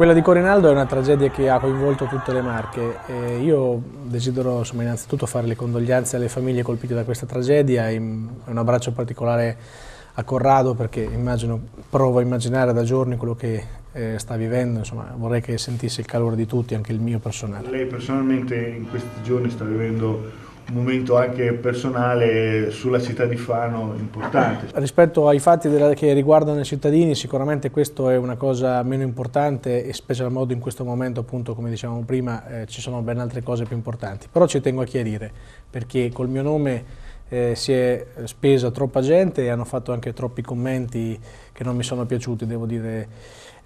Quella di Corinaldo è una tragedia che ha coinvolto tutte le Marche. E io desidero insomma, innanzitutto fare le condoglianze alle famiglie colpite da questa tragedia e un abbraccio particolare a Corrado perché immagino, provo a immaginare da giorni quello che eh, sta vivendo, insomma, vorrei che sentisse il calore di tutti, anche il mio personale. Lei personalmente in questi giorni sta vivendo un momento anche personale sulla città di Fano importante. Rispetto ai fatti della, che riguardano i cittadini sicuramente questa è una cosa meno importante e special modo in questo momento appunto come dicevamo prima eh, ci sono ben altre cose più importanti però ci tengo a chiarire perché col mio nome eh, si è spesa troppa gente e hanno fatto anche troppi commenti che non mi sono piaciuti, devo dire.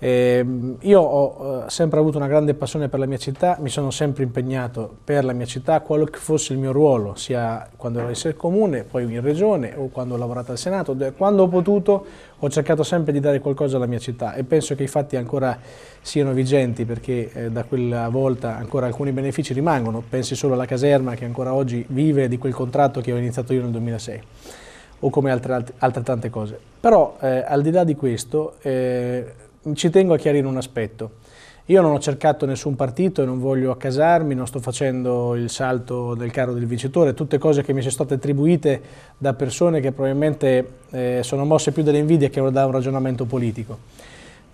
Eh, io ho eh, sempre avuto una grande passione per la mia città, mi sono sempre impegnato per la mia città, qualunque che fosse il mio ruolo, sia quando ero in comune, poi in regione o quando ho lavorato al Senato. Quando ho potuto ho cercato sempre di dare qualcosa alla mia città e penso che i fatti ancora siano vigenti perché eh, da quella volta ancora alcuni benefici rimangono. Pensi solo alla caserma che ancora oggi vive di quel contratto che ho iniziato io nel 2006 o come altre, altre tante cose. Però eh, al di là di questo eh, ci tengo a chiarire un aspetto. Io non ho cercato nessun partito e non voglio accasarmi, non sto facendo il salto del carro del vincitore, tutte cose che mi sono state attribuite da persone che probabilmente eh, sono mosse più dall'invidia che da un ragionamento politico.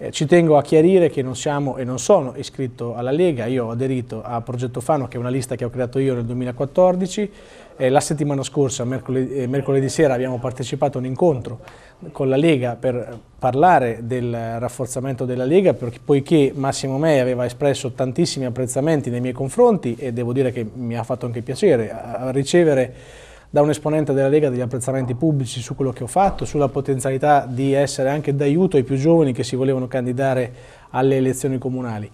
Eh, ci tengo a chiarire che non siamo e non sono iscritto alla Lega, io ho aderito a Progetto Fano che è una lista che ho creato io nel 2014, eh, la settimana scorsa, mercoledì, eh, mercoledì, sera, abbiamo partecipato a un incontro con la Lega per parlare del rafforzamento della Lega, perché, poiché Massimo Mei aveva espresso tantissimi apprezzamenti nei miei confronti e devo dire che mi ha fatto anche piacere ricevere da un esponente della Lega degli apprezzamenti pubblici su quello che ho fatto, sulla potenzialità di essere anche d'aiuto ai più giovani che si volevano candidare alle elezioni comunali.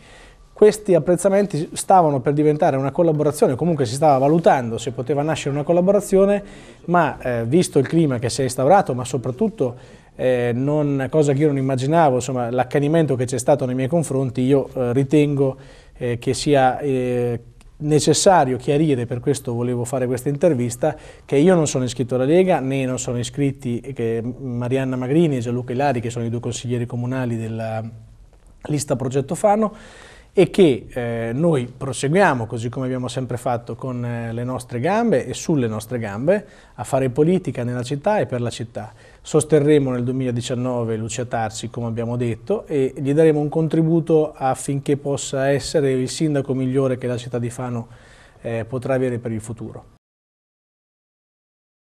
Questi apprezzamenti stavano per diventare una collaborazione, comunque si stava valutando se poteva nascere una collaborazione, ma eh, visto il clima che si è instaurato, ma soprattutto eh, non, cosa che io non immaginavo, insomma, l'accanimento che c'è stato nei miei confronti, io eh, ritengo eh, che sia eh, necessario chiarire, per questo volevo fare questa intervista, che io non sono iscritto alla Lega, né non sono iscritti Marianna Magrini e Gianluca Ilari, che sono i due consiglieri comunali della lista Progetto Fano, e che eh, noi proseguiamo, così come abbiamo sempre fatto, con eh, le nostre gambe e sulle nostre gambe, a fare politica nella città e per la città. Sosterremo nel 2019 Lucia Tarsi, come abbiamo detto, e gli daremo un contributo affinché possa essere il sindaco migliore che la città di Fano eh, potrà avere per il futuro.